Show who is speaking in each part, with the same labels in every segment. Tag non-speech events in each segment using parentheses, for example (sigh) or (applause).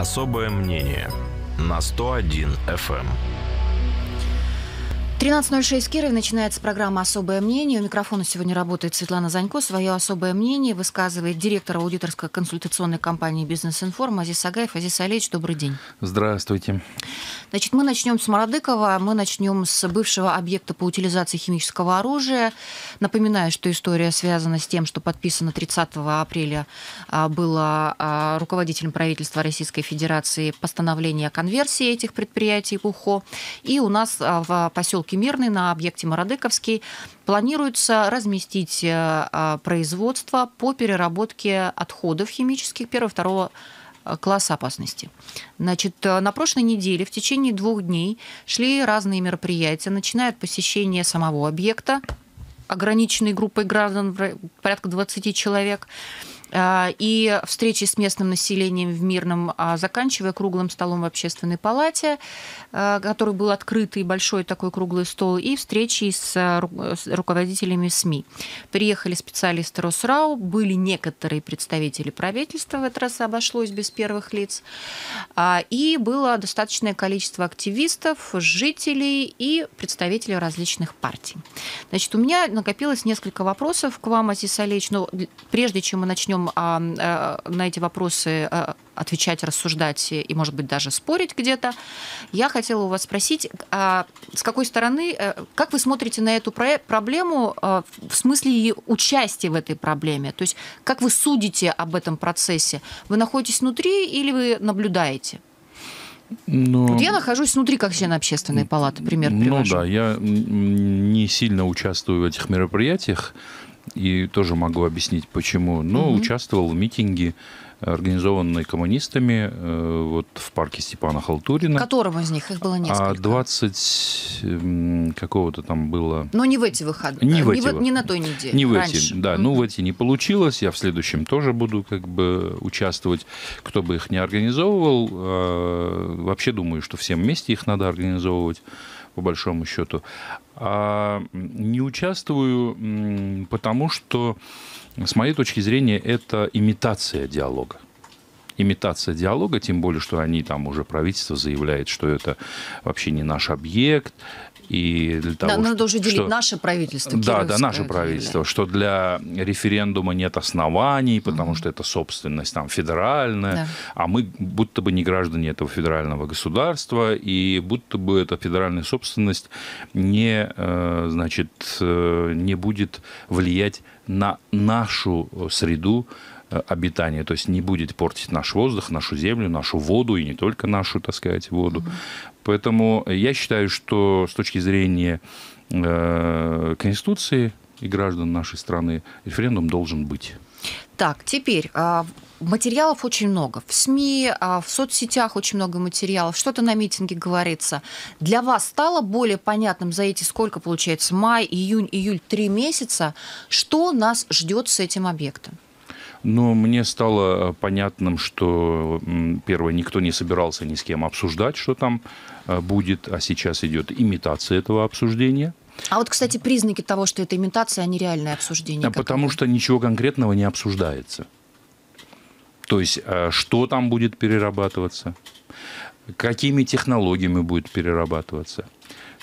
Speaker 1: Особое мнение на 101 FM.
Speaker 2: 13.06 Киров начинается программа «Особое мнение». У микрофона сегодня работает Светлана Занько. Свое особое мнение высказывает директор аудиторской консультационной компании «Бизнес-информ» Азиз Агаев, Азиз Алеевич, добрый день.
Speaker 1: Здравствуйте.
Speaker 2: Значит, мы начнем с Мородыкова, мы начнем с бывшего объекта по утилизации химического оружия. Напоминаю, что история связана с тем, что подписано 30 апреля а, было а, руководителем правительства Российской Федерации постановление о конверсии этих предприятий УХО. И у нас а, в поселке Мирный на объекте Мародыковский планируется разместить э, производство по переработке отходов химических первого и второго э, класса опасности. Значит, э, на прошлой неделе в течение двух дней шли разные мероприятия, начиная от посещения самого объекта, ограниченной группой граждан, порядка 20 человек. А, и встречи с местным населением в Мирном, а, заканчивая круглым столом в общественной палате, а, который был открытый большой такой круглый стол, и встречи с руководителями СМИ. Приехали специалисты Росрау, были некоторые представители правительства, в этот раз обошлось без первых лиц, и было достаточное количество активистов, жителей и представителей различных партий. Значит, у меня накопилось несколько вопросов к вам, Азиз Алеевич, но ну, прежде чем мы начнем образом а, а, на эти вопросы а, отвечать, рассуждать и, может быть, даже спорить где-то. Я хотела у вас спросить, а с какой стороны, э, как вы смотрите на эту про- проблему а, в смысле ее участия в этой проблеме? То есть как вы судите об этом процессе? Вы находитесь внутри или вы наблюдаете? Но... Ну, вот я нахожусь внутри как член общественной палаты,
Speaker 1: пример ну привожу. Ну да, я не сильно участвую в этих мероприятиях, и тоже могу объяснить, почему. Но угу. участвовал в митинге, э, организованной коммунистами э, вот в парке Степана Халтурина.
Speaker 2: Которого из них? Их было а несколько.
Speaker 1: А 20 какого-то там было...
Speaker 2: Но не в эти выходные. Не, в эти, не, в, не на той неделе. Не в Раньше. эти, да. mm
Speaker 1: Ну, в эти не получилось. Я в следующем тоже буду как бы участвовать. Кто бы их не организовывал, а, вообще думаю, что всем вместе их надо организовывать по большому счету а не участвую, потому что, с моей точки зрения, это имитация диалога имитация диалога, тем более, что они там уже правительство заявляет, что это вообще не наш объект, и для того, да, что, надо уже делить что, наше
Speaker 2: правительство. Да, да, наше правительство,
Speaker 1: что для референдума нет оснований, потому mm-hmm. что это собственность там федеральная, да. а мы будто бы не граждане этого федерального государства, и будто бы эта федеральная собственность не, э, значит, э, не будет влиять на нашу среду, Э, обитания, то есть не будет портить наш воздух, нашу землю, нашу воду и не только нашу, так сказать, воду. mm Поэтому я считаю, что с точки зрения э, Конституции и граждан нашей страны референдум должен быть.
Speaker 2: Так, теперь а, материалов очень много. В СМИ, а, в соцсетях очень много материалов. Что-то на митинге говорится. Для вас стало более понятным за эти сколько получается май, июнь, июль, три месяца, что нас ждет с этим объектом?
Speaker 1: Но мне стало э, понятным, что, первое, никто не собирался ни с кем обсуждать, что там э, будет, а сейчас идет имитация этого обсуждения.
Speaker 2: А вот, кстати, признаки того, что это имитация, а не реальное обсуждение. А
Speaker 1: потому что ничего конкретного не обсуждается. То есть, э, что там будет перерабатываться, какими технологиями будет перерабатываться,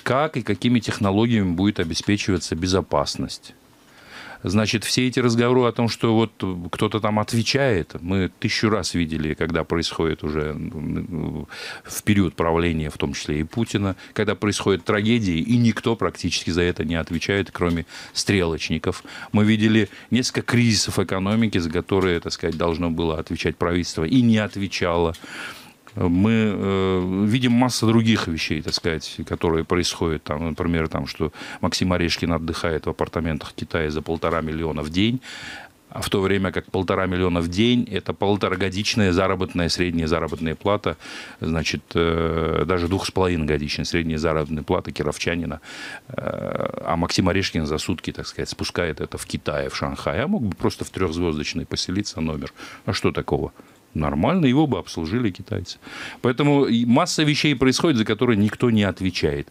Speaker 1: как и какими технологиями будет обеспечиваться безопасность Значит, все эти разговоры о том, что вот кто-то там отвечает, мы тысячу раз видели, когда происходит уже в период правления, в том числе и Путина, когда происходят трагедии, и никто практически за это не отвечает, кроме стрелочников. Мы видели несколько кризисов экономики, за которые, так сказать, должно было отвечать правительство, и не отвечало мы э, видим массу других вещей, так сказать, которые происходят. Там, например, там, что Максим Орешкин отдыхает в апартаментах Китая за полтора миллиона в день, а в то время как полтора миллиона в день – это полуторагодичная заработная, средняя заработная плата, значит, э, даже двух с половиной годичная средняя заработная плата кировчанина. Э, а Максим Орешкин за сутки, так сказать, спускает это в Китае, в Шанхае. А мог бы просто в трехзвездочный поселиться номер. А что такого? нормально, его бы обслужили китайцы. Поэтому масса вещей происходит, за которые никто не отвечает.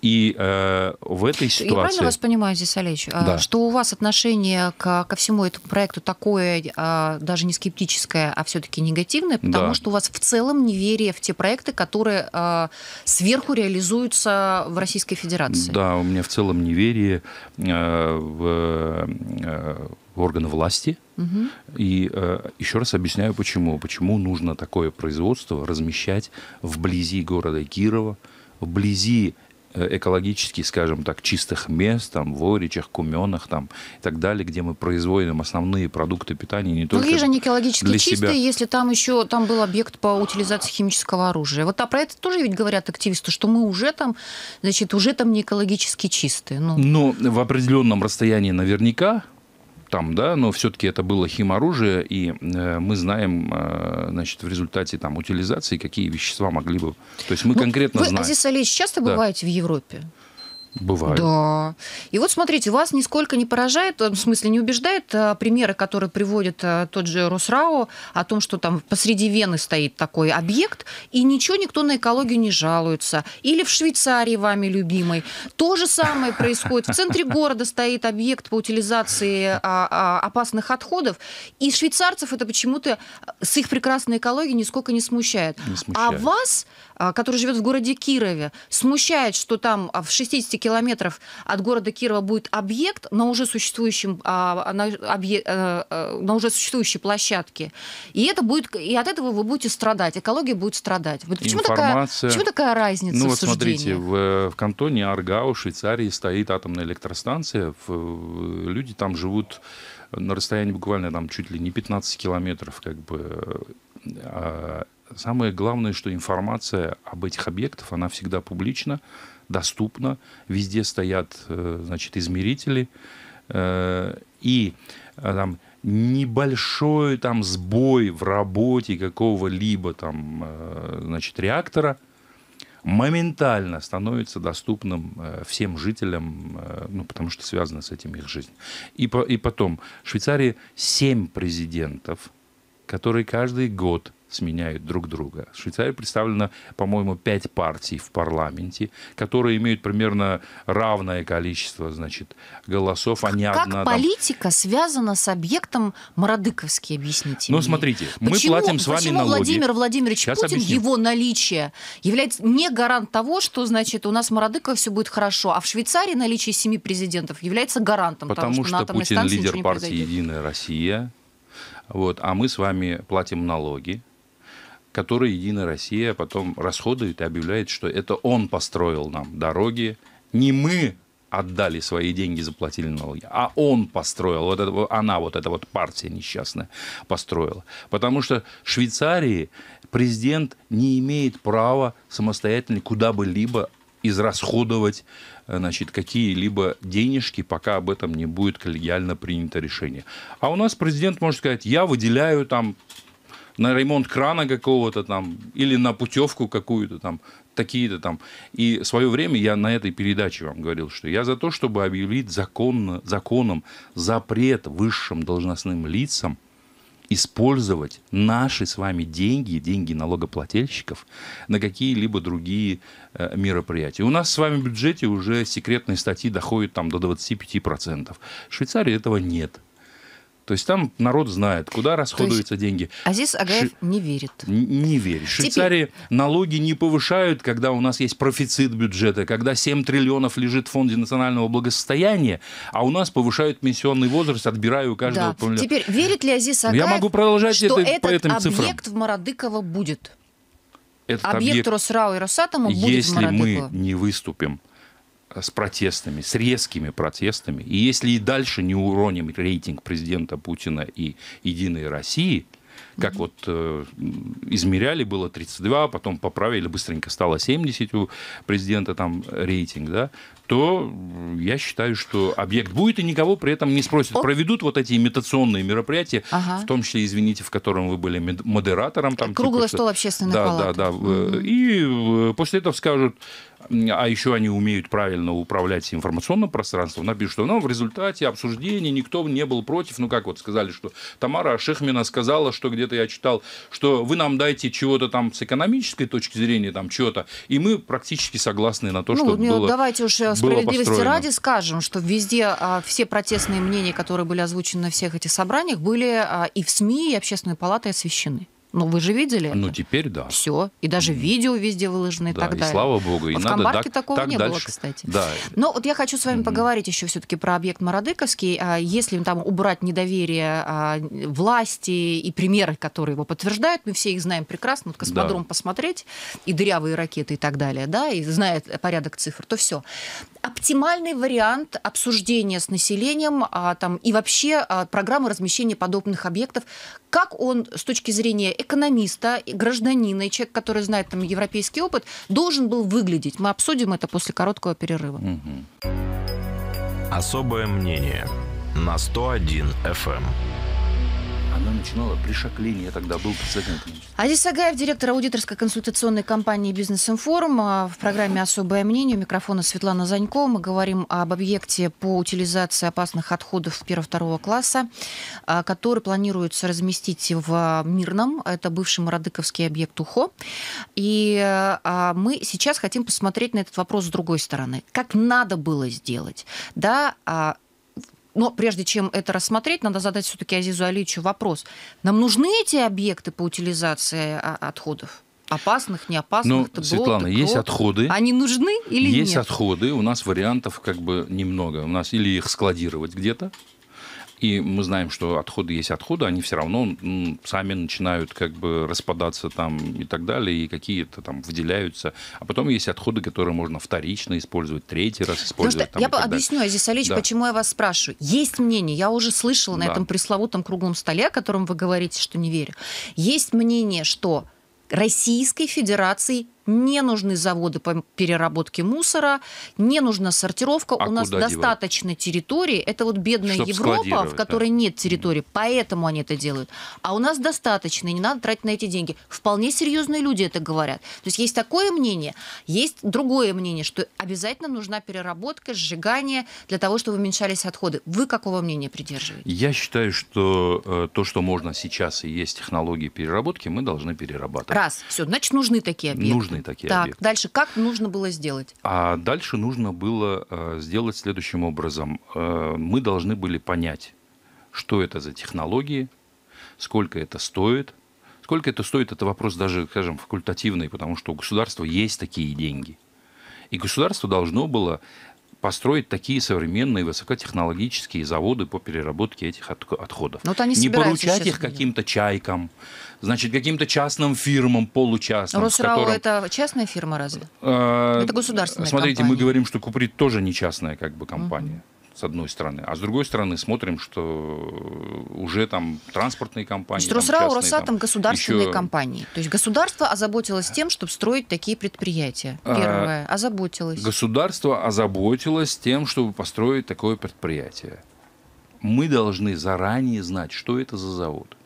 Speaker 1: И э, в этой ситуации... Я правильно вас
Speaker 2: понимаю здесь, Олеч, а, да. что у вас отношение к, ко всему этому проекту такое, э, даже не скептическое, а все-таки негативное, потому да. что у вас в целом неверие в те проекты, которые э, сверху реализуются в Российской Федерации. Да,
Speaker 1: у меня в целом неверие э, в, э, органы власти. Угу. И э, еще раз объясняю, почему. Почему нужно такое производство размещать вблизи города Кирова, вблизи э, экологически, скажем так, чистых мест, там, в Воричах, Куменах, там, и так далее, где мы производим основные продукты питания, не Но только же они экологически для чистые, себя.
Speaker 2: если там еще там был объект по утилизации химического оружия. Вот а про это тоже ведь говорят активисты, что мы уже там, значит, уже там не экологически чистые. Ну.
Speaker 1: Но ну, в определенном расстоянии наверняка там, да, но все-таки это было химоружие, и э, мы знаем, э, значит, в результате там утилизации, какие вещества могли бы... То есть мы ну, конкретно вы, знаем... Азиз
Speaker 2: Алиевич, часто да. бываете в Европе? Бывает. Да. И вот смотрите, вас нисколько не поражает, э, в смысле не убеждает э, примеры, которые приводит э, тот же Росрао о том, что там посреди Вены стоит такой объект, и ничего никто на экологию не жалуется. Или в Швейцарии вами любимой. То же самое происходит. В центре города стоит объект по утилизации а, а, опасных отходов, и швейцарцев это почему-то с их прекрасной экологией нисколько не смущает. Не а смущает. А вас, который живет в городе Кирове, смущает, что там в 60 километров от города Кирова будет объект на уже существующем, а, на, объект, э, э, на уже существующей площадке. И это будет, и от этого вы будете страдать, экология будет страдать. почему, Информация... такая, почему такая разница Ну вот суждении? смотрите,
Speaker 1: в, э, в кантоне Аргау, Швейцарии, стоит атомная электростанция, в, люди там живут на расстоянии буквально там чуть ли не 15 километров, как бы. А, самое главное, что информация об этих объектах, она всегда публична, доступно, везде стоят э, значит, измерители, э, и э, там, небольшой там сбой в работе какого-либо там, значит, реактора моментально становится доступным всем жителям, ну, потому что связана с этим их жизнь. И, по, и потом, в Швейцарии семь президентов, которые каждый год сменяют друг друга. В Швейцарии представлено, по-моему, пять партий в парламенте, которые имеют примерно равное количество значит, голосов. А не как одна,
Speaker 2: политика там... связана с объектом Мародыковский, объясните Ну, мне. смотрите, почему, мы платим с вами почему налоги. Владимир Владимирович Сейчас Путин, объясню. его наличие, является не гарант того, что, значит, у нас в все будет хорошо, а в Швейцарии наличие семи президентов является гарантом Потому того, что, что на Путин лидер партии
Speaker 1: «Единая Россия», вот, а мы с вами платим налоги, который «Единая Россия» потом расходует и объявляет, что это он построил нам дороги, не мы отдали свои деньги, заплатили налоги, а он построил, вот это, она, вот эта вот партия несчастная построила. Потому что в Швейцарии президент не имеет права самостоятельно куда бы либо израсходовать э, значит, какие-либо денежки, пока об этом не будет коллегиально принято решение. А у нас президент может сказать, я выделяю там на ремонт крана какого-то там, или на путевку какую-то там, такие-то там. И в свое время я на этой передаче вам говорил, что я за то, чтобы объявить законно, законом запрет высшим должностным лицам использовать наши с вами деньги, деньги налогоплательщиков, на какие-либо другие э, мероприятия. У нас с вами в бюджете уже секретные статьи доходят там до 25%. В Швейцарии этого нет. То есть там народ знает, куда расходуются есть, деньги. Азиз Агаев Ши... не верит. Не, не верит. В Швейцарии налоги не повышают, когда у нас есть профицит бюджета, когда 7 триллионов лежит в фонде национального благосостояния, а у нас повышают пенсионный возраст, отбирая у каждого... Да. Теперь
Speaker 2: верит ли Азиз Агаев, Я могу продолжать что это, этот по этим объект цифрам. в Мородыково будет?
Speaker 1: Этот объект, объект Росрау
Speaker 2: и Росатому будет Если в мы
Speaker 1: не выступим с протестами, с резкими протестами, и если и дальше не уроним рейтинг президента Путина и «Единой России», как mm-hmm. вот э, измеряли, было 32, потом поправили, быстренько стало 70 у президента там рейтинг, да, то я считаю, что объект будет, и никого при этом не спросят. О. Проведут вот эти имитационные мероприятия, ага. в том числе, извините, в котором вы были модератором. Там, Круглый типа, стол общественных да, палат. Да, да, да. Mm-hmm. И после этого скажут, а еще они умеют правильно управлять информационным пространством, напишут, что ну, в результате обсуждений никто не был против, ну, как вот сказали, что Тамара Ашихмина сказала, что где-то я читал, что вы нам дайте чего-то там с экономической точки зрения, там, чего-то, и мы практически согласны на то, ну, что ну, было Давайте
Speaker 2: уж э, было справедливости построено. ради скажем, что везде а, все протестные мнения, которые были озвучены на всех этих собраниях, были а, и в СМИ, и общественной палатой освещены. Ну, вы же видели?
Speaker 1: Ну, это? теперь да. Все.
Speaker 2: И даже mm. видео везде выложены да, и так и далее. слава богу. И в надо Камбарке так, такого так не дальше. было, кстати. Да. Но вот я хочу с вами mm-hmm. поговорить еще все-таки про объект Мародыковский. А, если там убрать недоверие а, власти и примеры, которые его подтверждают, мы все их знаем прекрасно, вот космодром да. посмотреть, и дырявые ракеты и так далее, да, и знает порядок цифр, то все оптимальный вариант обсуждения с населением а, там, и вообще а, программы размещения подобных объектов? Как он с точки зрения экономиста, гражданина и человека, который знает там, европейский опыт, должен был выглядеть? Мы обсудим это после короткого перерыва.
Speaker 1: Угу. Особое мнение на 101 FM. Она начинала при Шаклине, я тогда был президентом.
Speaker 2: Адис Агаев, директор аудиторской консультационной компании «Бизнес-информ». А, в программе «Особое мнение» у микрофона Светлана Занько. Мы говорим об объекте по утилизации опасных отходов первого-второго класса, а, который планируется разместить в Мирном. Это бывший Мородыковский объект УХО. И а, мы сейчас хотим посмотреть на этот вопрос с другой стороны. Как надо было сделать? Да, но прежде чем это рассмотреть, надо задать все-таки Азизу Аличу вопрос. Нам нужны эти объекты по утилизации а, отходов? Опасных, не опасных, ну, Светлана, табло. есть отходы. Они нужны или есть нет? Есть
Speaker 1: отходы, у нас вариантов как бы немного. У нас или их складировать где-то, и мы знаем, что отходы есть отходы, они все равно сами начинают как бы распадаться там и так далее, и какие-то там выделяются. А потом есть отходы, которые можно вторично использовать, третий раз использовать. Потому что я объясню, далее. Азиз Алич, да. почему
Speaker 2: я вас спрашиваю. Есть мнение, я уже слышала на да. этом пресловутом круглом столе, о котором вы говорите, что не верю. Есть мнение, что Российской Федерации не нужны заводы по переработке мусора, не нужна сортировка. А У нас девать? достаточно территории. Это вот бедная Чтоб Европа, в которой да. нет территории, поэтому они это делают. А у нас достаточно, и не надо тратить на эти деньги. Вполне серьезные люди это говорят. То есть есть такое мнение, есть другое мнение, что обязательно нужна переработка, сжигание для того, чтобы уменьшались отходы. Вы какого мнения придерживаетесь?
Speaker 1: Я считаю, что э, то, что можно сейчас и есть технологии переработки, мы должны перерабатывать. Раз, все,
Speaker 2: значит, нужны такие объекты. Нужны нужны такие так, объекты. Дальше как нужно было сделать?
Speaker 1: А дальше нужно было э, сделать следующим образом. Э, мы должны были понять, что это за технологии, сколько это стоит. Сколько это стоит, это вопрос даже, скажем, факультативный, потому что у государства есть такие деньги. И государство должно было построить такие современные высокотехнологические заводы по переработке этих отходов. Но ну, вот они не поручать их каким-то чайкам, значит, каким-то частным фирмам, получастным. Росрау которым...
Speaker 2: это частная фирма разве?
Speaker 1: Э- это государственная Смотрите, компания. мы говорим, что Куприт тоже не частная как бы компания. Угу с одной стороны, а с другой стороны смотрим, что уже там транспортные компании. Струсрау, там, Росатом, там,
Speaker 2: государственные еще... компании. То есть государство озаботилось тем, чтобы строить такие предприятия. А, Первое, а, озаботилось.
Speaker 1: Государство озаботилось тем, чтобы построить такое предприятие. Мы должны заранее знать, что это за завод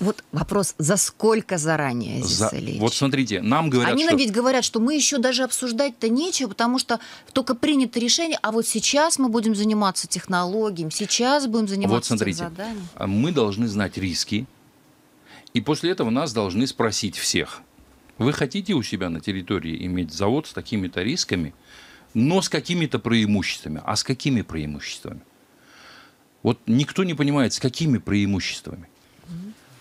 Speaker 2: вот вопрос, за сколько заранее, за...
Speaker 1: Вот смотрите, нам говорят, Они что... нам ведь
Speaker 2: говорят, что мы еще даже обсуждать-то нечего, потому что только принято решение, а вот сейчас мы будем заниматься технологиями, сейчас будем заниматься Вот смотрите, заданием.
Speaker 1: А мы должны знать риски, и после этого нас должны спросить всех. Вы хотите у себя на территории иметь завод с такими-то рисками, но с какими-то преимуществами? А с какими преимуществами? Вот никто не понимает, с какими преимуществами.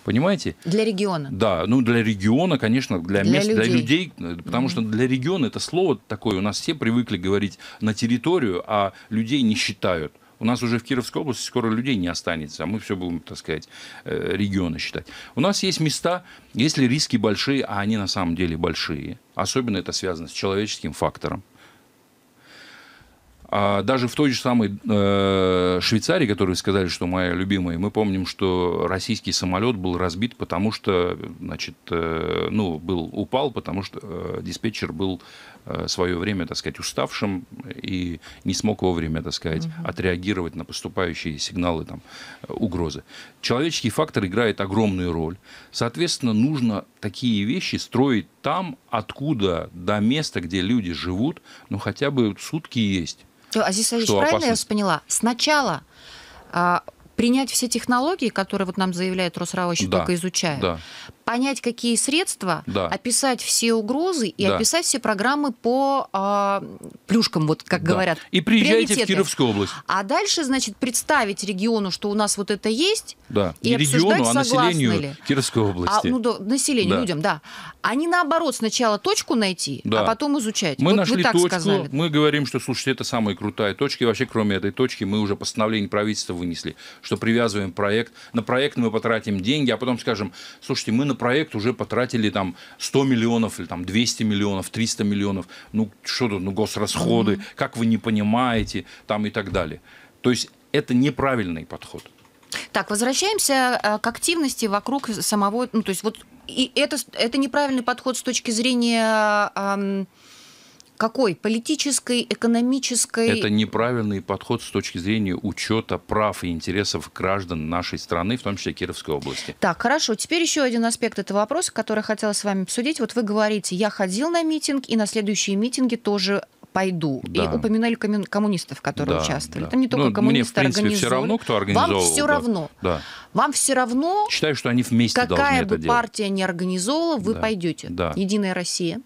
Speaker 1: Понимаете?
Speaker 2: Для региона.
Speaker 1: Да, ну для региона, конечно, для, для мест, людей. для людей, потому mm-hmm. что для региона это слово такое, у нас все привыкли говорить на территорию, а людей не считают. У нас уже в Кировской области скоро людей не останется, а мы все будем, так сказать, э, регионы считать. У нас есть места, если риски большие, а они на самом деле большие, особенно это связано с человеческим фактором, а даже в той же самой э, Швейцарии, которые сказали, что моя любимая, мы помним, что российский самолет был разбит, потому что, значит, э, ну, был, упал, потому что э, диспетчер был э, свое время, так сказать, уставшим и не смог вовремя, так сказать, угу. отреагировать на поступающие сигналы там, угрозы. Человеческий фактор играет огромную роль. Соответственно, нужно такие вещи строить там, откуда до места, где люди живут, ну, хотя бы сутки есть.
Speaker 2: Азиз Азиз, правильно опасность? я вас поняла? Сначала а, принять все технологии, которые вот нам заявляет Росравыч, да, только изучая. Да понять, какие средства, да. описать все угрозы и да. описать все программы по а, плюшкам, вот как да. говорят. И приезжайте в Кировскую область. А дальше, значит, представить региону, что у нас вот это есть,
Speaker 1: да. и не региону, а населению ли. Кировской области. А, ну, да,
Speaker 2: населению, да. людям, да. А не наоборот, сначала точку найти, а да. а потом изучать. Мы вот нашли точку, сказали.
Speaker 1: мы говорим, что, слушайте, это самые крутые точки. Вообще, кроме этой точки, мы уже постановление правительства вынесли, что привязываем проект. На проект мы потратим деньги, а потом скажем, слушайте, мы на проект уже потратили там 100 миллионов или там 200 миллионов, 300 миллионов. Ну, что тут, ну, госрасходы, mm-hmm. как вы не понимаете, там и так далее. То есть это неправильный подход.
Speaker 2: Так, возвращаемся э, к активности вокруг самого, ну, то есть вот и это, это неправильный подход с точки зрения... Эм какой? Политической, экономической? Это
Speaker 1: неправильный подход с точки зрения учета прав и интересов граждан нашей страны, в том числе Кировской области.
Speaker 2: Так, хорошо. Теперь еще один аспект этого вопроса, который я хотела с вами обсудить. Вот вы говорите, я ходил на митинг, и на следующие митинги тоже пойду. Да. И упоминали коммунистов, которые да, участвовали. Да. Там не только ну, коммунисты мне, в принципе, все равно, кто организовал. Вам все да. равно. Да. Вам все равно.
Speaker 1: Считаю, что они вместе какая должны бы это партия
Speaker 2: делать. не организовала, вы да. пойдете. Да. Единая Россия.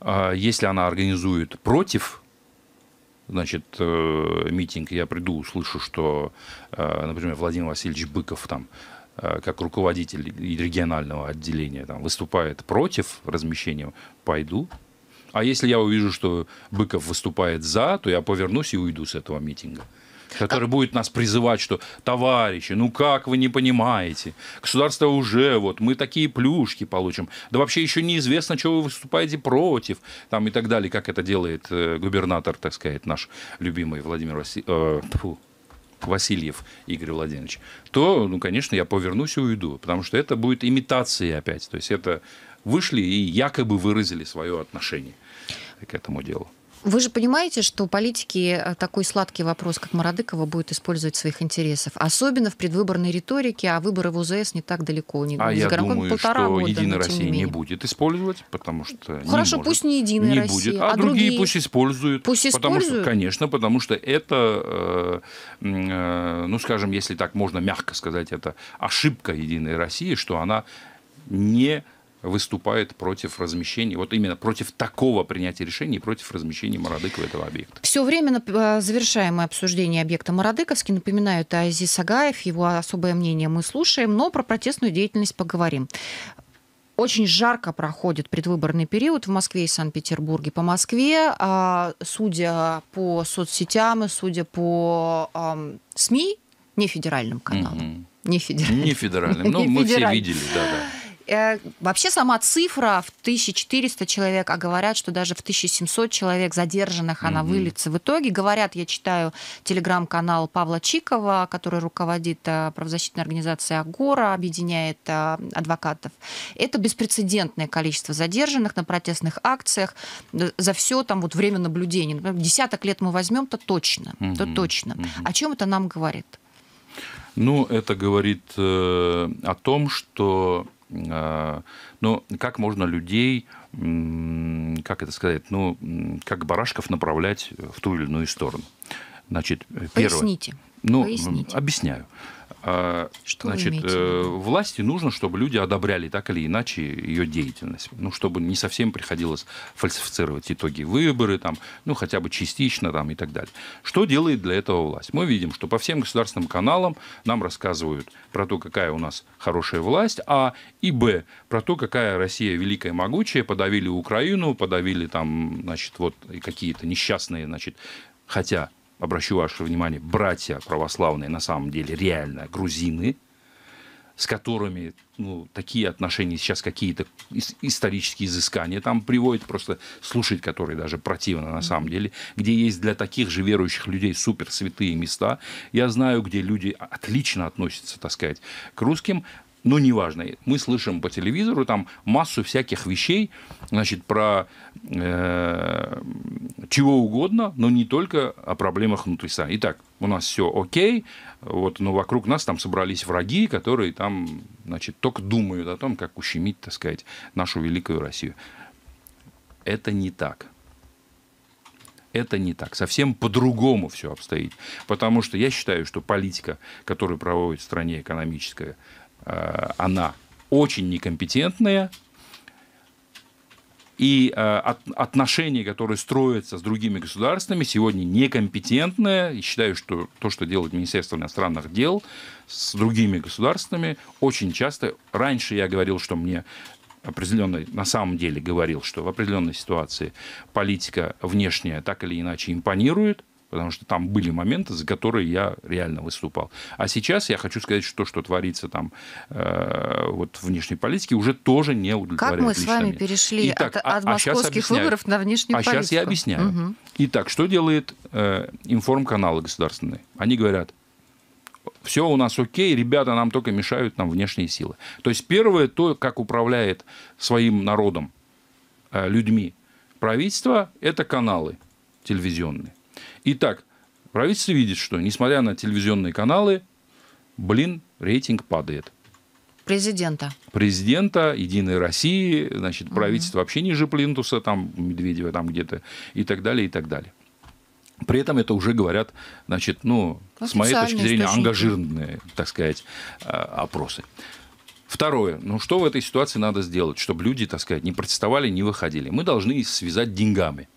Speaker 1: А если она организует против значит, э, митинг, я приду, услышу, что, э, например, Владимир Васильевич Быков там э, как руководитель регионального отделения там, выступает против размещения, пойду. А если я увижу, что Быков выступает за, то я повернусь и уйду с этого митинга который как... будет нас призывать, что товарищи, ну как вы не понимаете, государство уже вот, мы такие плюшки получим, да вообще еще неизвестно, чего вы выступаете против, там и так далее, как это делает э, губернатор, так сказать, наш любимый Владимир Васи... э, фу, Васильев Игорь Владимирович, то, ну, конечно, я повернусь и уйду, потому что это будет имитация опять, то есть это вышли и якобы выразили свое отношение к этому делу.
Speaker 2: Вы же понимаете, что политики э, такой сладкий вопрос, как Мародыкова, будет использовать своих интересов, особенно в предвыборной риторике, а выборы в УЗС не так далеко. Не, а я думаю, что года, Единая Россия не,
Speaker 1: не будет использовать, потому что Хорошо, не пусть
Speaker 2: не Единая не Россия, а, а другие, пусть
Speaker 1: используют. Пусть потому используют? Что, конечно, потому что это, э, э, ну, скажем, если так можно мягко сказать, это ошибка Единой России, что она не выступает против размещения, вот именно против такого принятия решений, против размещения Мародыкова этого объекта.
Speaker 2: Все время а, завершаемое обсуждение объекта Мародыковский. Напоминаю, это Азиз Сагаев, его особое мнение мы слушаем, но про протестную деятельность поговорим. Очень жарко проходит предвыборный период в Москве и Санкт-Петербурге. По Москве, а, судя по соцсетям, и судя по СМИ, не федеральным каналам. Mm-hmm. Не
Speaker 1: федеральным. Не федеральным. (laughs) Ну, мы все видели, да, да.
Speaker 2: Э, вообще сама цифра в 1400 человек, а говорят, что даже в 1700 человек задержанных она угу. В итоге, говорят, я читаю телеграм-канал Павла Чикова, который руководит э, правозащитной организацией «Агора», объединяет э, адвокатов. Это беспрецедентное количество задержанных на протестных акциях за все там вот время наблюдения. Например, десяток лет мы возьмем, то точно. Угу. То точно. Угу. О чем это нам говорит?
Speaker 1: Ну, это говорит э, о том, что а, ну, как можно людей, как это сказать, ну, как барашков направлять в ту или иную сторону. Значит, первое. Поясните. Ну, Поясните. объясняю. А, что Значит, э, власти нужно, чтобы люди одобряли так или иначе ее деятельность. Ну, чтобы не совсем приходилось фальсифицировать итоги выборы, там, ну, хотя бы частично там, и так далее. Что делает для этого власть? Мы видим, что по всем государственным каналам нам рассказывают про то, какая у нас хорошая власть, а и б, про то, какая Россия великая и могучая, подавили Украину, подавили там, значит, вот какие-то несчастные, значит, хотя обращу ваше внимание, братья православные на самом деле реально грузины, с которыми ну, такие отношения сейчас какие-то исторические изыскания там приводят, просто слушать которые даже противно на самом деле, где есть для таких же верующих людей супер святые места. Я знаю, где люди отлично относятся, так сказать, к русским, ну, неважно, мы слышим по телевизору там массу всяких вещей, значит, про э, чего угодно, но не только о проблемах внутри страны. Итак, у нас все окей, вот, но ну, вокруг нас там собрались враги, которые там, значит, только думают о том, как ущемить, так сказать, нашу великую Россию. Это не так это не так. Совсем по-другому все обстоит. Потому что я считаю, что политика, которую проводит в стране экономическая Э, она очень некомпетентная, и э, отношения, которые строятся с другими государствами, сегодня некомпетентные. И считаю, что то, что делает Министерство иностранных дел с другими государствами, очень часто... Раньше я говорил, что мне определенной, на самом деле говорил, что в определенной ситуации политика внешняя так или иначе импонирует потому что там были моменты, за которые я реально выступал. А сейчас я хочу сказать, что то, что творится там э, вот внешней политике, уже тоже не удовлетворяет Как мы с вами меня.
Speaker 2: перешли Итак, от, от а, а московских а выборов на внешнюю а политику? А сейчас я объясняю. Угу.
Speaker 1: Итак, что делает э, информканалы государственные? Они говорят, все у нас окей, ребята нам только мешают нам внешние силы. То есть первое, то, как управляет своим народом, э, людьми правительство, это каналы телевизионные. Итак, правительство видит, что, несмотря на телевизионные каналы, блин, рейтинг падает.
Speaker 2: Президента.
Speaker 1: Президента, Единой России, значит, правительство угу. вообще ниже Плинтуса, там Медведева там где-то и так далее, и так далее. При этом это уже говорят, значит, ну, с моей точки зрения, ангажированные, так сказать, э, опросы. Второе. Ну, что в этой ситуации надо сделать, чтобы люди, так сказать, не протестовали, не выходили? Мы должны связать деньгами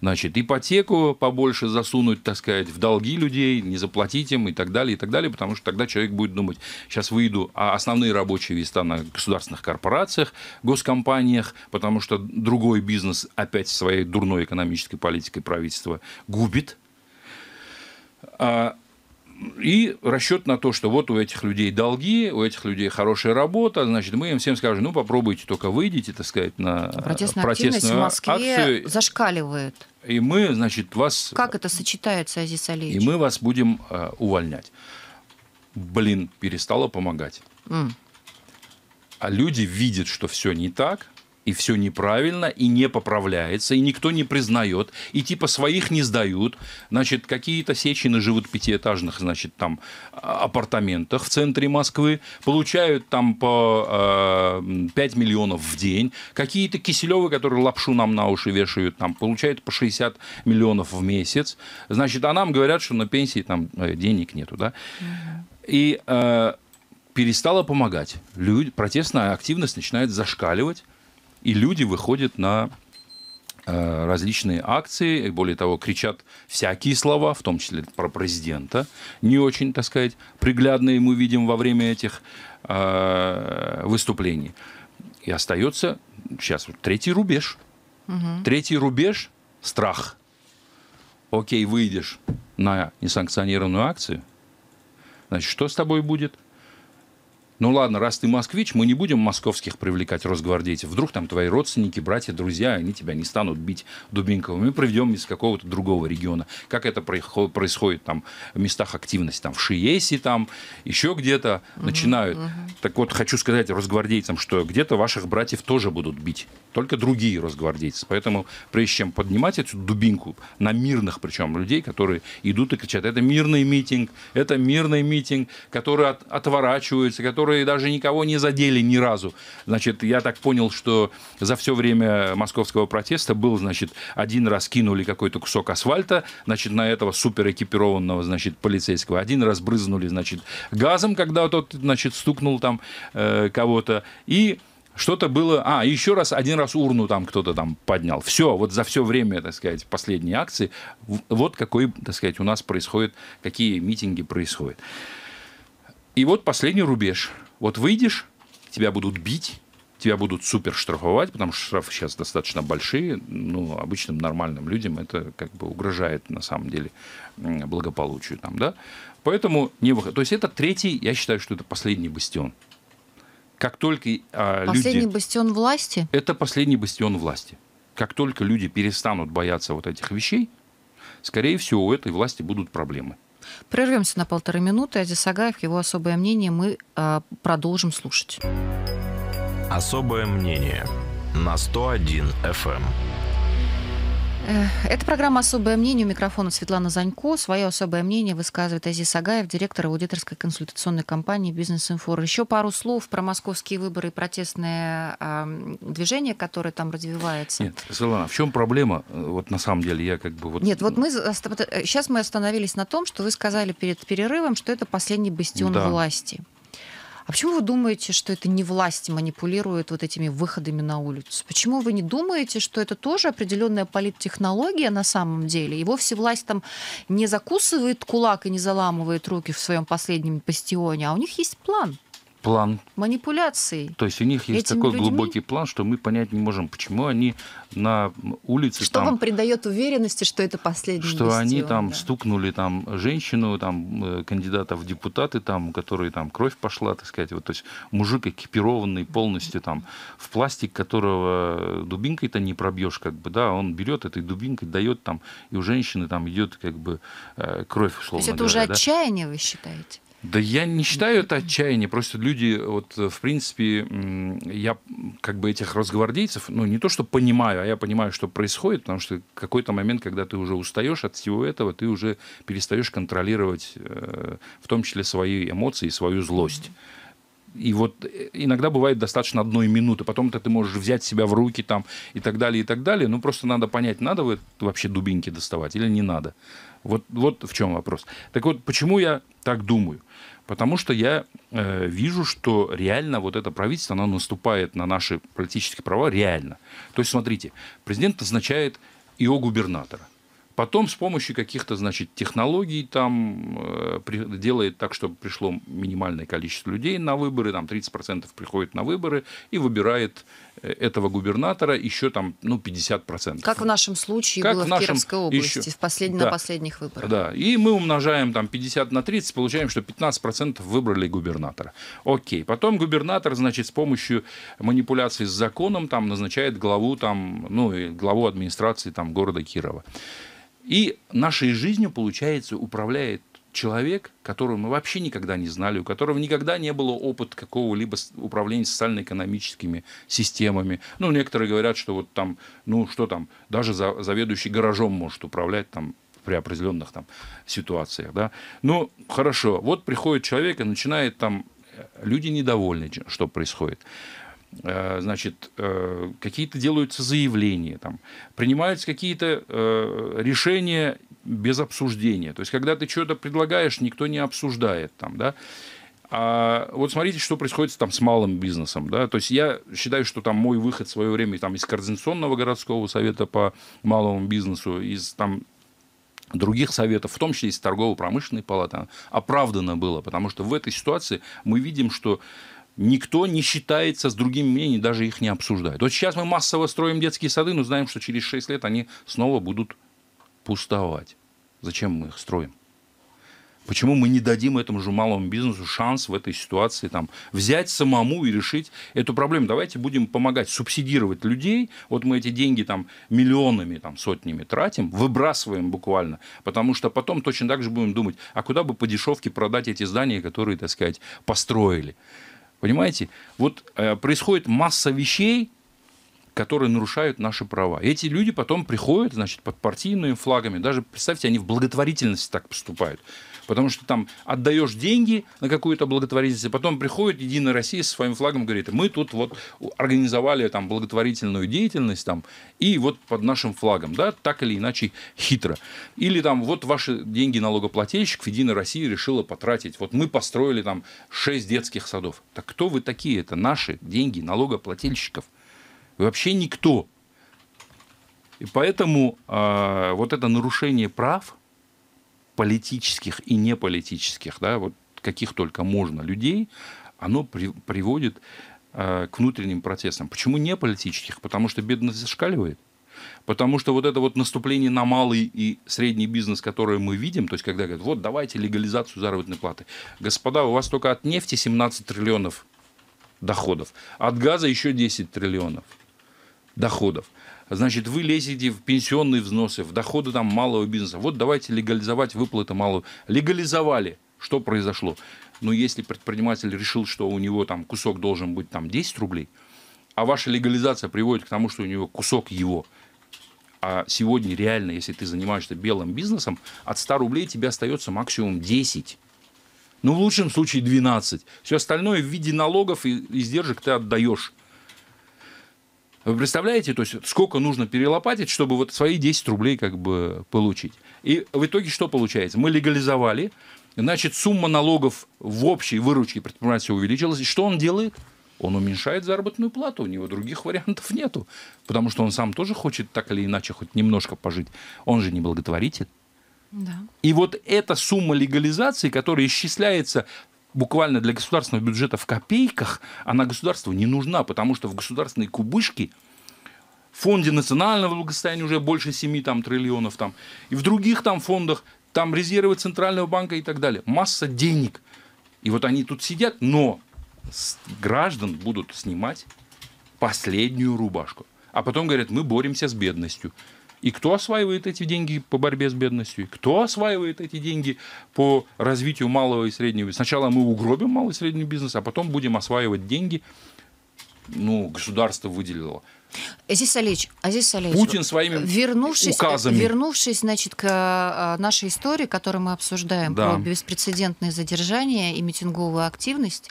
Speaker 1: значит, ипотеку побольше засунуть, так сказать, в долги людей, не заплатить им и так далее, и так далее, потому что тогда человек будет думать, сейчас выйду, а основные рабочие места на государственных корпорациях, госкомпаниях, потому что другой бизнес опять своей дурной экономической политикой правительства губит. А и расчет на то, что вот у этих людей долги, у этих людей хорошая работа, значит, мы им всем скажем, ну попробуйте только выйдите, так сказать, на протестную, протестную в Москве акцию. зашкаливает. И мы, значит, вас... Как это сочетается, Азиз Алиевич? И мы вас будем э, увольнять. Блин, перестало помогать. Mm. А люди видят, что все не так – и все неправильно, и не поправляется, и никто не признает, и типа своих не сдают. Значит, какие-то сечины живут в пятиэтажных, значит, там а, апартаментах в центре Москвы, получают там по э, 5 миллионов в день. Какие-то Киселевы, которые лапшу нам на уши вешают, там получают по 60 миллионов в месяц. Значит, а нам говорят, что на пенсии там э, денег нету, да? И э, перестала помогать. Люди, протестная активность начинает зашкаливать и люди выходят на э, различные акции, более того, кричат всякие слова, в том числе про президента, не очень, так сказать, приглядные мы видим во время этих э, выступлений. И остается сейчас вот третий рубеж. Угу. Третий рубеж – страх. Окей, выйдешь на несанкционированную акцию, значит, что с тобой будет – ну ладно, раз ты москвич, мы не будем московских привлекать росгвардейцев. Вдруг там твои родственники, братья, друзья, они тебя не станут бить дубинковыми. Мы приведем из какого-то другого региона. Как это происходит там в местах активности, там в Шиеси, там еще где-то угу, начинают. Угу. Так вот, хочу сказать росгвардейцам, что где-то ваших братьев тоже будут бить, только другие росгвардейцы. Поэтому прежде чем поднимать эту дубинку на мирных, причем людей, которые идут и кричат, это мирный митинг, это мирный митинг, который от, отворачиваются, которые которые даже никого не задели ни разу. Значит, я так понял, что за все время московского протеста был, значит, один раз кинули какой-то кусок асфальта, значит, на этого суперэкипированного, значит, полицейского. Один раз брызнули, значит, газом, когда тот, значит, стукнул там э, кого-то. И что-то было... А, еще раз, один раз урну там кто-то там поднял. Все, вот за все время, так сказать, последней акции, вот какой, так сказать, у нас происходит, какие митинги происходят. И вот последний рубеж. Вот выйдешь, тебя будут бить, тебя будут супер штрафовать, потому что штрафы сейчас достаточно большие, ну, обычным нормальным людям это как бы угрожает на самом деле благополучию там, да. Поэтому не выход. То есть это третий, я считаю, что это последний бастион. Как только а, последний люди...
Speaker 2: бастион власти?
Speaker 1: Это последний бастион власти. Как только люди перестанут бояться вот этих вещей, скорее всего, у этой власти будут проблемы.
Speaker 2: Прервемся на полторы минуты. Азис Агаев, его особое мнение мы э, продолжим слушать.
Speaker 1: Особое мнение на 101 FM.
Speaker 2: Это программа «Особое мнение». У микрофона Светлана Занько. Свое особое мнение высказывает Азиз Сагаев, директор аудиторской консультационной компании «Бизнес-инфор». Еще пару слов про московские выборы и протестное э, движение, которое там
Speaker 1: развивается. Нет, Светлана, в чем проблема? Вот на самом деле я как бы... Вот...
Speaker 2: Нет, вот мы... Э, сейчас мы остановились на том, что вы сказали перед перерывом, что это последний бастион да. власти. А почему вы думаете, что это не власть манипулирует вот этими выходами на улицу? Почему вы не думаете, что это тоже определенная политтехнология на самом деле? И вовсе власть там не закусывает кулак и не заламывает руки в своем последнем бастионе, а у них есть план план. Манипуляции.
Speaker 1: То есть у них есть такой людьми? глубокий план, что мы понять не можем, почему они на улице. Что там, вам
Speaker 2: придает уверенности, что это последний Что бастион, они там
Speaker 1: да. стукнули там женщину, там э, кандидата в депутаты, там, которые там кровь пошла, так сказать. Вот, то есть мужик экипированный полностью там в пластик, которого дубинкой-то не пробьешь, как бы, да, он берет этой дубинкой, дает там, и у женщины там идет как бы э, кровь, условно То есть это говоря, уже да?
Speaker 2: отчаяние, вы считаете?
Speaker 1: Да я не считаю это отчаяние, просто люди, вот, в принципе, я как бы этих разгвардейцев, ну, не то, что понимаю, а я понимаю, что происходит, потому что какой-то момент, когда ты уже устаешь от всего этого, ты уже перестаешь контролировать, э, в том числе, свои эмоции и свою злость. И вот э, иногда бывает достаточно одной минуты, потом-то ты можешь взять себя в руки там и так далее, и так далее. Ну, просто надо понять, надо вообще дубинки доставать или не надо. Вот, вот в чем вопрос. Так вот, почему я так думаю? Потому что я э, вижу, что реально вот это правительство, оно наступает на наши политические права реально. То есть, смотрите, президент назначает его губернатора. Потом с помощью каких-то, значит, технологий там э, при, делает так, чтобы пришло минимальное количество людей на выборы, там 30% приходит на выборы и выбирает этого губернатора еще там, ну, 50%.
Speaker 2: Как в нашем случае как было в, в нашем... Кировской области еще... в послед... да. на последних выборах.
Speaker 1: Да, и мы умножаем там 50 на 30, получаем, что 15% выбрали губернатора. Окей, потом губернатор, значит, с помощью манипуляции с законом там назначает главу там, ну, главу администрации там города Кирова. И нашей жизнью, получается, управляет человек, которого мы вообще никогда не знали, у которого никогда не было опыта какого-либо управления социально-экономическими системами. Ну, некоторые говорят, что вот там, ну, что там, даже заведующий гаражом может управлять там при определенных там ситуациях, да. Ну, хорошо, вот приходит человек и начинает там, э, люди недовольны, что происходит э, значит, э, какие-то делаются заявления, там, принимаются какие-то решения без обсуждения. То есть, когда ты что-то предлагаешь, никто не обсуждает там, да. А вот смотрите, что происходит там с малым бизнесом, да. То есть я считаю, что там мой выход в свое время там из координационного городского совета по малому бизнесу, из там других советов, в том числе из торгово-промышленной палаты, оправдано было, потому что в этой ситуации мы видим, что никто не считается с другими мнениями, даже их не обсуждает. Вот сейчас мы массово строим детские сады, но знаем, что через 6 лет они снова будут пустовать. Зачем мы их строим? Почему мы не дадим этому же малому бизнесу шанс в этой ситуации там, взять самому и решить эту проблему? Давайте будем помогать субсидировать людей. Вот мы эти деньги там, миллионами, там, сотнями тратим, выбрасываем буквально, потому что потом точно так же будем думать, а куда бы по дешевке продать эти здания, которые, так сказать, построили. Понимаете? Вот э, происходит масса вещей, которые нарушают наши права. эти люди потом приходят, значит, под партийными флагами. Даже, представьте, они в благотворительности так поступают. Потому что там отдаешь деньги на какую-то благотворительность, а потом приходит Единая Россия со своим флагом и говорит, мы тут вот организовали там благотворительную деятельность там, и вот под нашим флагом, да, так или иначе хитро. Или там вот ваши деньги налогоплательщиков Единая Россия решила потратить. Вот мы построили там шесть детских садов. Так кто вы такие? Это наши деньги налогоплательщиков вообще никто. И поэтому э, вот это нарушение прав политических и неполитических, да, вот каких только можно людей, оно при, приводит э, к внутренним протестам. Почему не политических? Потому что бедность зашкаливает. Потому что вот это вот наступление на малый и средний бизнес, которое мы видим, то есть когда говорят, вот давайте легализацию заработной платы. Господа, у вас только от нефти 17 триллионов доходов, от газа еще 10 триллионов доходов. Значит, вы лезете в пенсионные взносы, в доходы там малого бизнеса. Вот давайте легализовать выплаты малого. Легализовали. Что произошло? Но ну, если предприниматель решил, что у него там кусок должен быть там 10 рублей, а ваша легализация приводит к тому, что у него кусок его. А сегодня реально, если ты занимаешься белым бизнесом, от 100 рублей тебе остается максимум 10. Ну, в лучшем случае 12. Все остальное в виде налогов и издержек ты отдаешь. Вы представляете, то есть сколько нужно перелопатить, чтобы вот свои 10 рублей как бы получить. И в итоге что получается? Мы легализовали, значит, сумма налогов в общей выручке предпринимателя увеличилась. И что он делает? Он уменьшает заработную плату, у него других вариантов нету, потому что он сам тоже хочет так или иначе хоть немножко пожить. Он же не благотворитель. Да. И вот эта сумма легализации, которая исчисляется буквально для государственного бюджета в копейках, она государству не нужна, потому что в государственной кубышке в фонде национального благосостояния уже больше 7 там, триллионов, там, и в других там фондах, там резервы Центрального банка и так далее. Масса денег. И вот они тут сидят, но граждан будут снимать последнюю рубашку. А потом говорят, мы боремся с бедностью. И кто осваивает эти деньги по борьбе с бедностью? И кто осваивает эти деньги по развитию малого и среднего? бизнеса? Сначала мы угробим малый и средний бизнес, а потом будем осваивать деньги ну, государство выделило.
Speaker 2: Азиз Алиевич, Азиз Алиевич, Путин своими вернувшись, указами. Вернувшись, значит, к а, нашей истории, которую мы обсуждаем, да. про беспрецедентное задержание и митинговую активность,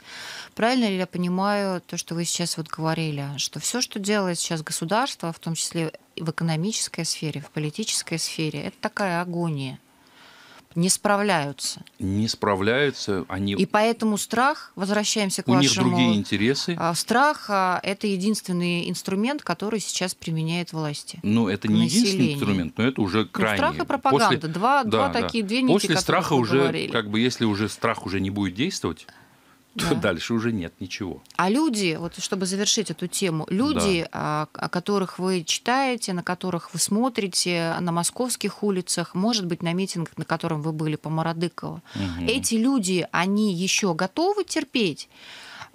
Speaker 2: правильно ли я понимаю то, что вы сейчас вот говорили, что все, что делает сейчас государство, в том числе в экономической сфере, в политической сфере, это такая агония не справляются.
Speaker 1: Не справляются, они... И
Speaker 2: поэтому страх, возвращаемся к У вашему... У них другие
Speaker 1: интересы. А,
Speaker 2: страх а, – это единственный инструмент, который сейчас применяет власти.
Speaker 1: Ну, это не населению. единственный инструмент, но это уже крайне... Ну, страх и пропаганда. После... Два, да, два да. такие, две После нити, После страха уже, говорили. как бы, если уже страх уже не будет действовать, то да. (laughs) дальше уже нет ничего.
Speaker 2: А люди, вот чтобы завершить эту тему, люди, да. А, о которых вы читаете, на которых вы смотрите, на московских улицах, может быть, на митингах, на котором вы были по Мородыково, угу. эти люди, они еще готовы терпеть?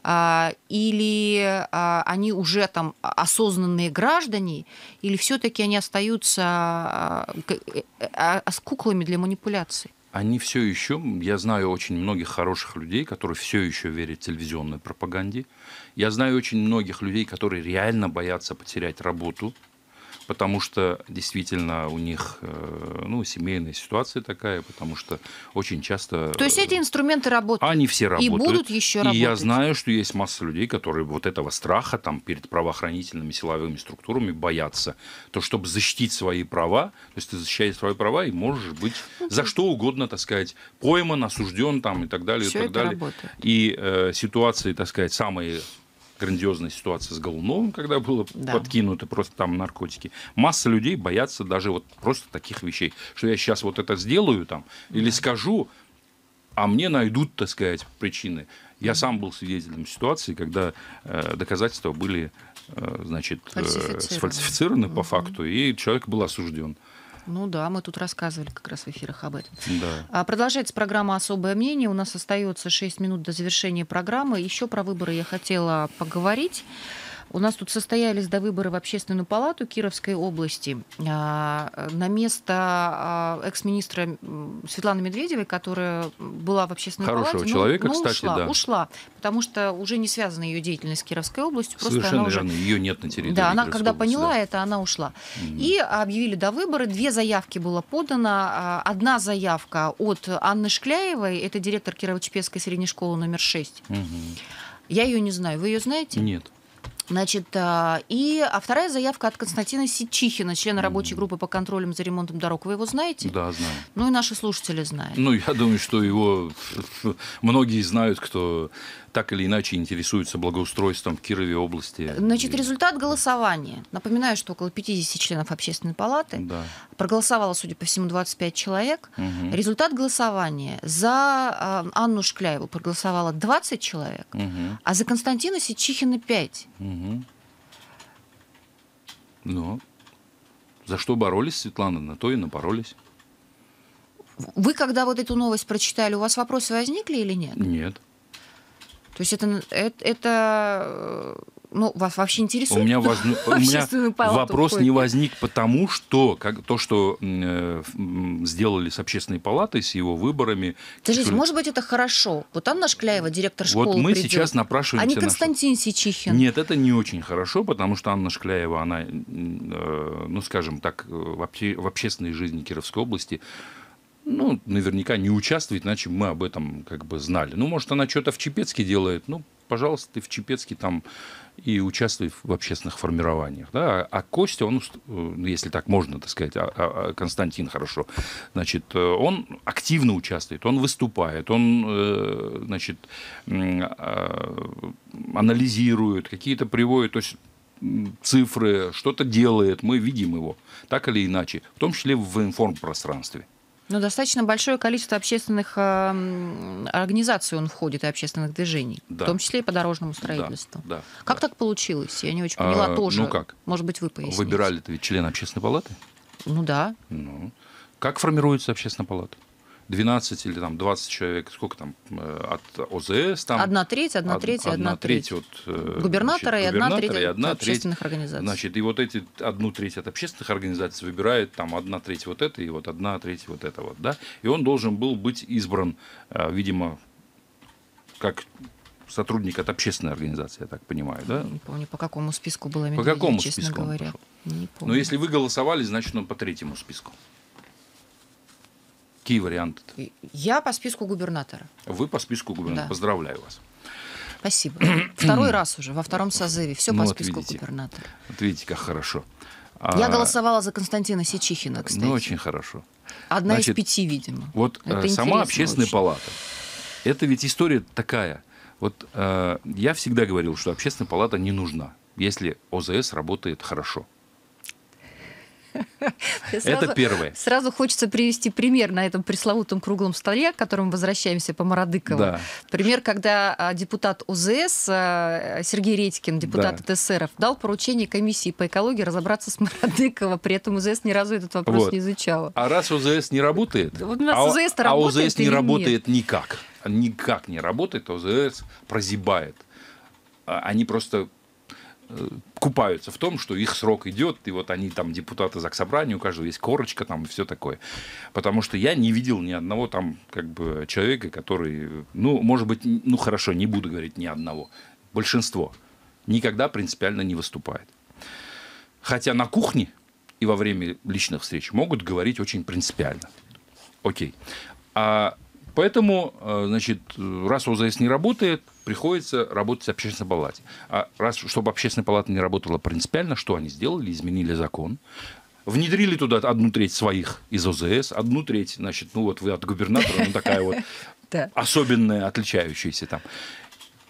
Speaker 2: А, или а, они уже там осознанные граждане, или все-таки они остаются э, э, с куклами для манипуляций?
Speaker 1: они все еще, я знаю очень многих хороших людей, которые все еще верят телевизионной пропаганде. Я знаю очень многих людей, которые реально боятся потерять работу, потому что действительно у них э, ну, семейная ситуация такая, потому что очень часто... То есть э,
Speaker 2: эти инструменты работают? Они
Speaker 1: все работают. И будут еще работать? И я знаю, что есть масса людей, которые вот этого страха там, перед правоохранительными силовыми структурами боятся. То, чтобы защитить свои права, то есть ты защищаешь свои права и можешь быть ну за что угодно, так сказать, пойман, осужден там, и так далее. Все и так это далее. работает. И э, ситуации, так сказать, самые грандиозная ситуация с Голуновым, когда было да. подкинуто просто там наркотики. Масса людей боятся даже вот просто таких вещей, что я сейчас вот это сделаю там да. или скажу, а мне найдут, так сказать, причины. Я сам был свидетелем ситуации, когда э, доказательства были, э, значит, э, сфальсифицированы угу. по факту, и человек был осужден. Угу.
Speaker 2: Ну да, мы тут рассказывали как раз в эфирах об этом. Да. А, продолжается программа «Особое мнение». У нас остается 6 минут до завершения программы. Еще про выборы я хотела поговорить. У нас тут состоялись до выбора в Общественную палату Кировской области. А, на место а, экс-министра Светланы Медведевой, которая была в Общественной Хорошего палате, ну, человека, ну, ну, кстати, ушла, да. ушла, потому что уже не связана ее деятельность с Кировской областью. Совершенно просто верно,
Speaker 1: ее нет на территории Да, она, когда области, поняла да.
Speaker 2: это, она ушла. mm И объявили до выборы, две заявки было подано. А, одна заявка от Анны Шкляевой, это директор Кирово-Чепецкой средней школы номер 6. Угу. Я ее не знаю. Вы ее знаете? Нет. Значит, а, и, а вторая заявка от Константина Сичихина, члена рабочей группы по контролем за ремонтом дорог. Вы его знаете? Да, знаю. Ну и наши слушатели знают.
Speaker 1: Ну, я думаю, что его многие знают, кто так или иначе интересуются благоустройством в Кирове области.
Speaker 2: Значит, результат голосования. Напоминаю, что около 50 членов общественной палаты да. проголосовало, судя по всему, 25 человек. Угу. Результат голосования за а, Анну Шкляеву проголосовало 20 человек, угу. а за Константина Сичихина 5.
Speaker 1: Угу. Ну, за что боролись, Светлана, на то и напоролись.
Speaker 2: Вы когда вот эту новость прочитали, у вас вопросы возникли или нет? Нет. То есть это, это, это ну, вас вообще интересует? У меня, возну... (laughs) у меня вопрос не
Speaker 1: возник потому, что как, то, что э, сделали с общественной палатой, с его выборами... Подождите, что... может
Speaker 2: быть, это хорошо. Вот Анна Шкляева, директор школы, Вот мы придет, сейчас напрашиваемся... А не Константин на... Сичихин.
Speaker 1: Нет, это не очень хорошо, потому что Анна Шкляева, она, э, ну, скажем так, э, в, обще... в общественной жизни Кировской области ну, наверняка не участвует, иначе мы об этом как бы знали. Ну, может, она что-то в Чепецке делает, ну, пожалуйста, ты в Чепецке там и участвуй в общественных формированиях. Да? А Костя, он, э, ну, если так можно так сказать, а, а, а, Константин хорошо, значит, э, он активно участвует, он выступает, он, э, значит, анализирует, какие-то приводит, то есть цифры, что-то делает, мы видим его, так или иначе, в том числе в информпространстве. пространстве
Speaker 2: ну, достаточно большое количество общественных э, организаций он входит и общественных движений, да. в том числе и по дорожному строительству. Да, как да. так получилось? Я не очень а, поняла а, тоже. Ну как? Может быть, вы поясните. Выбирали-то
Speaker 1: ведь члены общественной палаты? Ну да. Ну. Как формируется общественная палата? 12 или там 20 человек, сколько там э, от ОЗС. Там, одна
Speaker 2: треть, одна треть, од, одна, одна треть. треть
Speaker 1: от, э, губернатора значит, и одна треть и одна от треть, общественных организаций. Значит, и вот эти одну треть от общественных организаций выбирает там одна треть вот это и вот одна треть вот это вот, да. И он должен был быть избран, э, видимо, как сотрудник от общественной организации, я так понимаю, да? Не
Speaker 2: помню, по какому списку было по какому списку говоря. Не ну, помню. Но
Speaker 1: если вы голосовали, значит, он по третьему списку. Какие варианты? -то?
Speaker 2: Я по списку губернатора.
Speaker 1: Вы по списку губернатора. Да. Поздравляю вас. Спасибо. Второй раз
Speaker 2: уже, во втором созыве. Все ну, по списку видите, губернатора.
Speaker 1: Вот видите, как хорошо. Я а... голосовала
Speaker 2: за Константина Сечихина. Ну, кстати. Ну,
Speaker 1: очень хорошо.
Speaker 2: Одна Значит, из пяти, видимо.
Speaker 1: Вот Это э, сама общественная очень. палата. Это ведь история такая. Вот э, я всегда говорил, что общественная палата не нужна, если ОЗС работает хорошо
Speaker 2: это первое. Сразу хочется привести пример на этом пресловутом круглом столе, к которому возвращаемся по Мородыкову. Пример, когда а, депутат УЗС а, Сергей Редькин, депутат да. ТСРов, дал поручение комиссии по экологии разобраться с Мородыково, при этом УЗС ни разу этот вопрос не изучала.
Speaker 1: А раз УЗС не работает, вот у нас а, а ОЗС не работает никак, никак не работает, УЗС прозябает. Они просто купаются в том, что их срок идет, и вот они там депутаты заксобрания, у каждого есть корочка там и все такое. Потому что я не видел ни одного там как бы человека, который, ну, может быть, ну хорошо, не буду говорить ни одного. Большинство никогда принципиально не выступает. Хотя на кухне и во время личных встреч могут говорить очень принципиально. Окей. А Поэтому, э, значит, раз ОЗС не работает, приходится работать в общественной палате. А раз, чтобы общественная палата не работала принципиально, что они сделали? Изменили закон, внедрили туда одну треть своих из ОЗС, одну треть, значит, ну вот вы от губернатора, ну такая вот (laughs) особенная, отличающаяся там.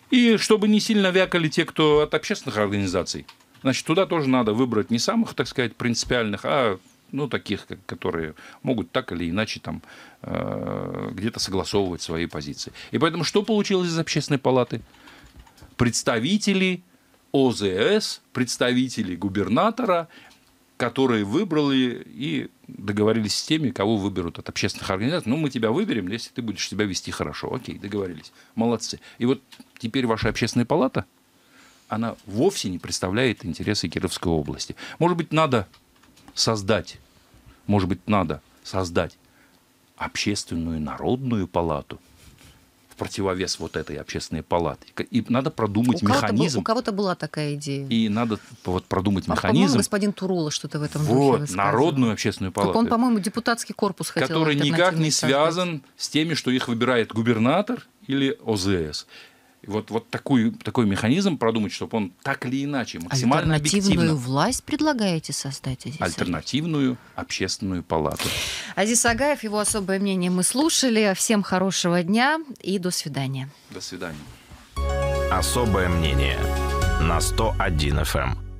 Speaker 1: И чтобы не сильно вякали те, кто от общественных организаций, значит, туда тоже надо выбрать не самых, так сказать, принципиальных, а ну, таких, которые могут так или иначе там э, где-то согласовывать свои позиции. И поэтому что получилось из общественной палаты? Представители ОЗС, представители губернатора, которые выбрали и договорились с теми, кого выберут от общественных организаций. Ну, мы тебя выберем, если ты будешь себя вести хорошо. Окей, договорились. Молодцы. И вот теперь ваша общественная палата, она вовсе не представляет интересы Кировской области. Может быть, надо создать, может быть, надо создать общественную народную палату в противовес вот этой общественной палате. И надо продумать у механизм. Был, у
Speaker 2: кого-то была такая идея.
Speaker 1: И надо вот продумать а, механизм.
Speaker 2: господин Турула что-то в этом вот, духе народную
Speaker 1: общественную палату. Так он,
Speaker 2: по-моему, депутатский корпус хотел. Который никак не связан
Speaker 1: с теми, что их выбирает губернатор или ОЗС. И вот, вот такой, такой механизм продумать, чтобы он так или иначе максимально Альтернативную объективно...
Speaker 2: власть предлагаете создать,
Speaker 1: Азиз Альтернативную общественную палату.
Speaker 2: Азиз Агаев, его особое мнение мы слушали. Всем хорошего дня и до свидания.
Speaker 1: До свидания. Особое мнение на 101 FM.